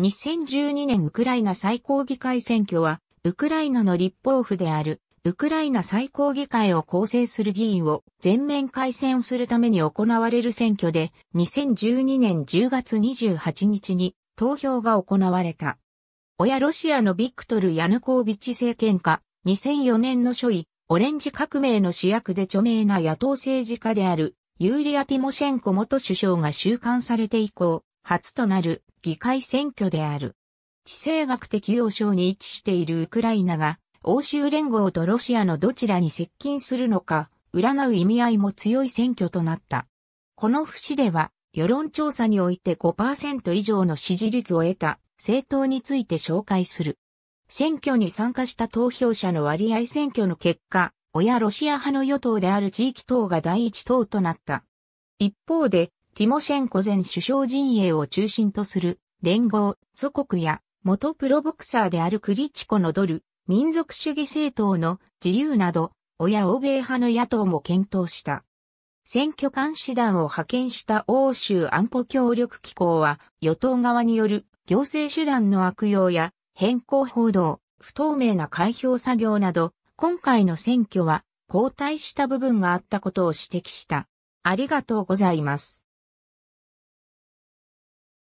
2012年ウクライナ最高議会選挙は、ウクライナの立法府である、ウクライナ最高議会を構成する議員を全面改選するために行われる選挙で、2012年10月28日に投票が行われた。親ロシアのビクトル・ヤヌコービッチ政権下、2004年の初位、オレンジ革命の主役で著名な野党政治家である、ユーリア・ティモシェンコ元首相が収監されて以降、初となる議会選挙である。地政学的要衝に位置しているウクライナが、欧州連合とロシアのどちらに接近するのか、占う意味合いも強い選挙となった。この節では、世論調査において5%以上の支持率を得た政党について紹介する。選挙に参加した投票者の割合選挙の結果、親ロシア派の与党である地域党が第一党となった。一方で、ティモシェンコ前首相陣営を中心とする連合、祖国や元プロボクサーであるクリチコのドル、民族主義政党の自由など、親欧米派の野党も検討した。選挙監視団を派遣した欧州安保協力機構は、与党側による行政手段の悪用や変更報道、不透明な開票作業など、今回の選挙は後退した部分があったことを指摘した。ありがとうございます。